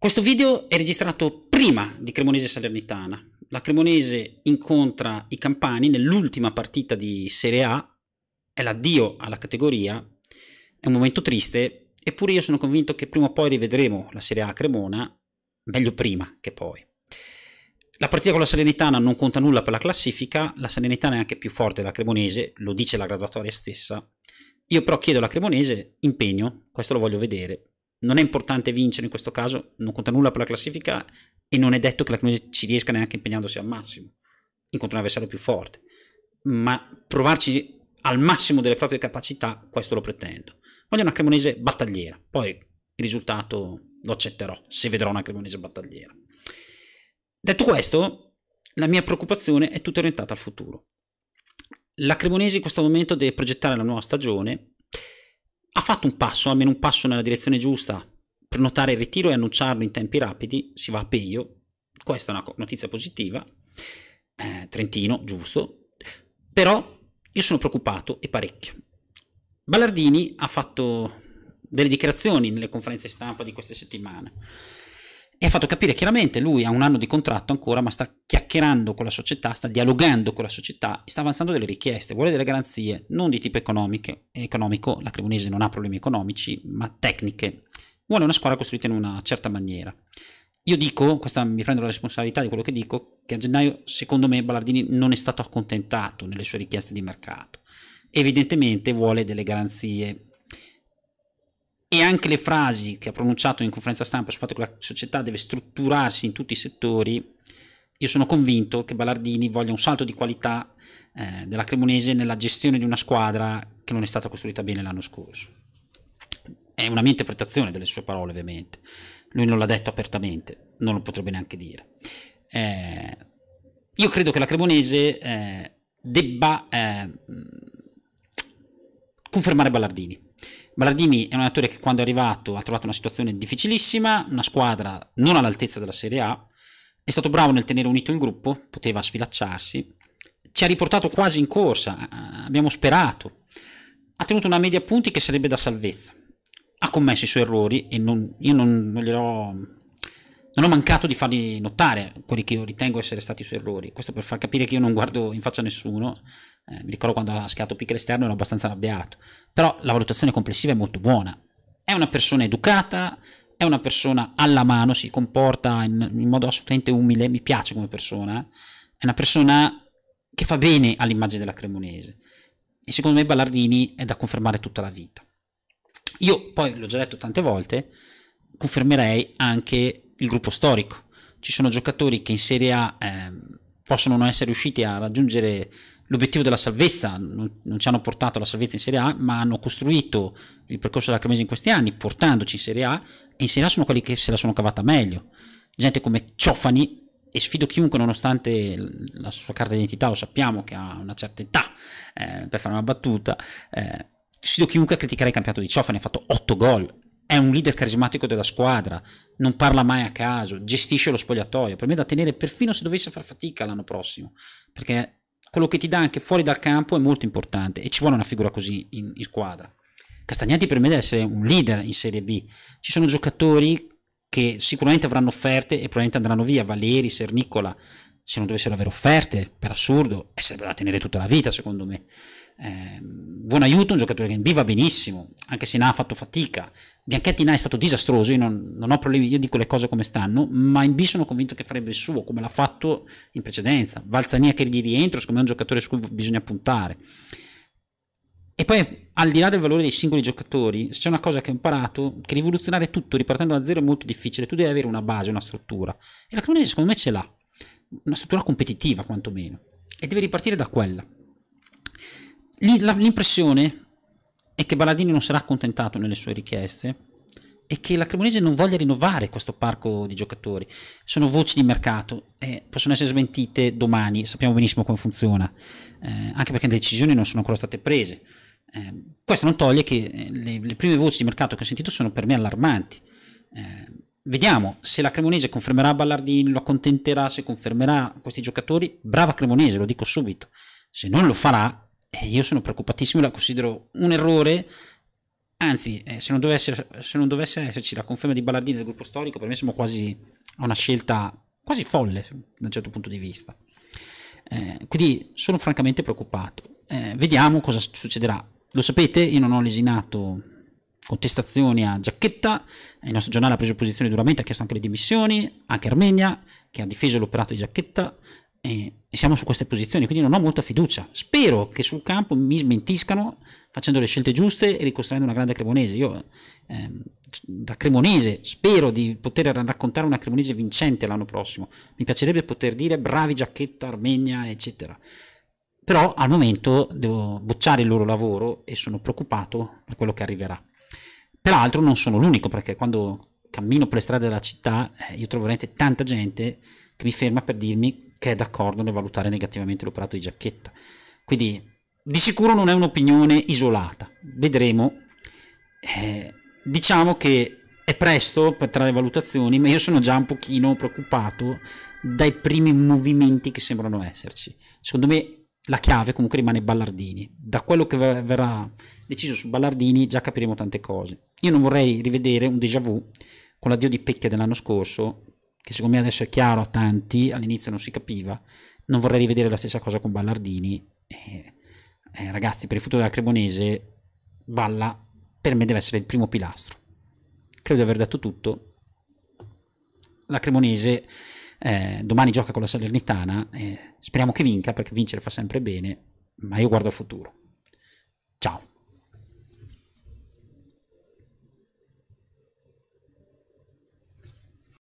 Questo video è registrato prima di Cremonese Salernitana. La Cremonese incontra i Campani nell'ultima partita di Serie A, è l'addio alla categoria, è un momento triste, eppure io sono convinto che prima o poi rivedremo la Serie A Cremona, meglio prima che poi. La partita con la Salernitana non conta nulla per la classifica, la Salernitana è anche più forte della Cremonese, lo dice la graduatoria stessa. Io però chiedo alla Cremonese impegno, questo lo voglio vedere, non è importante vincere in questo caso, non conta nulla per la classifica e non è detto che la Cremonese ci riesca neanche impegnandosi al massimo incontro un avversario più forte, ma provarci al massimo delle proprie capacità, questo lo pretendo. Voglio una Cremonese battagliera, poi il risultato lo accetterò se vedrò una Cremonese battagliera. Detto questo, la mia preoccupazione è tutta orientata al futuro. La Cremonese in questo momento deve progettare la nuova stagione fatto un passo, almeno un passo nella direzione giusta, prenotare il ritiro e annunciarlo in tempi rapidi, si va a Peio, questa è una notizia positiva, eh, Trentino, giusto, però io sono preoccupato e parecchio. Ballardini ha fatto delle dichiarazioni nelle conferenze stampa di queste settimane e ha fatto capire chiaramente lui ha un anno di contratto ancora ma sta chiacchierando con la società, sta dialogando con la società sta avanzando delle richieste, vuole delle garanzie non di tipo economico, la Cremonese non ha problemi economici ma tecniche, vuole una squadra costruita in una certa maniera. Io dico, questa mi prendo la responsabilità di quello che dico, che a gennaio secondo me Ballardini non è stato accontentato nelle sue richieste di mercato. Evidentemente vuole delle garanzie e anche le frasi che ha pronunciato in conferenza stampa sul fatto che la società deve strutturarsi in tutti i settori, io sono convinto che Ballardini voglia un salto di qualità eh, della Cremonese nella gestione di una squadra che non è stata costruita bene l'anno scorso. È una mia interpretazione delle sue parole, ovviamente. Lui non l'ha detto apertamente, non lo potrebbe neanche dire. Eh, io credo che la Cremonese eh, debba eh, confermare Ballardini Bradini è un allenatore che quando è arrivato ha trovato una situazione difficilissima, una squadra non all'altezza della Serie A, è stato bravo nel tenere unito il gruppo, poteva sfilacciarsi, ci ha riportato quasi in corsa, eh, abbiamo sperato, ha tenuto una media punti che sarebbe da salvezza, ha commesso i suoi errori e non, io non, non gliel'ho non ho mancato di farli notare quelli che io ritengo essere stati i suoi errori. Questo per far capire che io non guardo in faccia a nessuno. Eh, mi ricordo quando ha schiato Pick l'esterno ero abbastanza arrabbiato. Però la valutazione complessiva è molto buona. È una persona educata, è una persona alla mano, si comporta in, in modo assolutamente umile, mi piace come persona. È una persona che fa bene all'immagine della Cremonese. E secondo me Ballardini è da confermare tutta la vita. Io poi l'ho già detto tante volte, confermerei anche il gruppo storico. Ci sono giocatori che in Serie A eh, possono non essere riusciti a raggiungere l'obiettivo della salvezza, non, non, ci hanno portato la salvezza in Serie A, ma hanno costruito il percorso della Cremese in questi anni, portandoci in Serie A, e in Serie A sono quelli che se la sono cavata meglio. Gente come Ciofani, e sfido chiunque, nonostante la sua carta d'identità, lo sappiamo che ha una certa età, eh, per fare una battuta, eh, sfido chiunque a criticare il campionato di Ciofani, ha fatto 8 gol, è un leader carismatico della squadra, non parla mai a caso, gestisce lo spogliatoio. Per me è da tenere perfino se dovesse far fatica l'anno prossimo, perché quello che ti dà anche fuori dal campo è molto importante e ci vuole una figura così in, in squadra. Castagnati per me deve essere un leader in Serie B. Ci sono giocatori che sicuramente avranno offerte e probabilmente andranno via, Valeri, Sernicola, se non dovessero avere offerte, per assurdo, sarebbe da tenere tutta la vita secondo me eh, buon aiuto, un giocatore che in B va benissimo, anche se Na ha fatto fatica. Bianchetti Na è stato disastroso, io non, non, ho problemi, io dico le cose come stanno, ma in B sono convinto che farebbe il suo, come l'ha fatto in precedenza. Valzania che di rientro, secondo me è un giocatore su cui bisogna puntare. E poi, al di là del valore dei singoli giocatori, c'è una cosa che ho imparato, che rivoluzionare tutto ripartendo da zero è molto difficile, tu devi avere una base, una struttura. E la Cremonese secondo me ce l'ha, una struttura competitiva quantomeno, e devi ripartire da quella L'impressione è che Balladini non sarà accontentato nelle sue richieste e che la Cremonese non voglia rinnovare questo parco di giocatori. Sono voci di mercato e possono essere smentite domani, sappiamo benissimo come funziona, eh, anche perché le decisioni non sono ancora state prese. Eh, questo non toglie che eh, le, le, prime voci di mercato che ho sentito sono per me allarmanti. Eh, vediamo se la Cremonese confermerà Ballardini, lo accontenterà, se confermerà questi giocatori. Brava Cremonese, lo dico subito. Se non lo farà, eh, io sono preoccupatissimo, la considero un errore. Anzi, eh, se, non dovesse, se, non dovesse, esserci la conferma di Ballardini del gruppo storico, per me siamo quasi a una scelta quasi folle da un certo punto di vista. Eh, quindi sono francamente preoccupato. Eh, vediamo cosa succederà. Lo sapete, io non ho lesinato contestazioni a Giacchetta, il nostro giornale ha preso posizione duramente, ha chiesto anche le dimissioni, anche Armenia che ha difeso l'operato di Giacchetta, e siamo su queste posizioni, quindi non ho molta fiducia. Spero che sul campo mi smentiscano facendo le scelte giuste e ricostruendo una grande Cremonese. Io ehm, da Cremonese spero di poter raccontare una Cremonese vincente l'anno prossimo. Mi piacerebbe poter dire bravi Giacchetta, Armenia, eccetera. Però al momento devo bocciare il loro lavoro e sono preoccupato per quello che arriverà. Peraltro non sono l'unico perché quando cammino per le strade della città eh, io trovo veramente tanta gente che mi ferma per dirmi che è d'accordo nel valutare negativamente l'operato di Giacchetta. Quindi di sicuro non è un'opinione isolata, vedremo. Eh, diciamo che è presto per trarre valutazioni, ma io sono già un pochino preoccupato dai primi movimenti che sembrano esserci. Secondo me la chiave comunque rimane Ballardini. Da quello che ver- verrà deciso su Ballardini già capiremo tante cose. Io non vorrei rivedere un déjà vu con l'addio di Pecchia dell'anno scorso che secondo me adesso è chiaro a tanti, all'inizio non si capiva, non vorrei rivedere la stessa cosa con Ballardini. Eh, eh, ragazzi, per il futuro della Cremonese, Balla per me deve essere il primo pilastro. Credo di aver detto tutto. La Cremonese eh, domani gioca con la Salernitana, speriamo che vinca perché vincere fa sempre bene, ma io guardo al futuro. Ciao.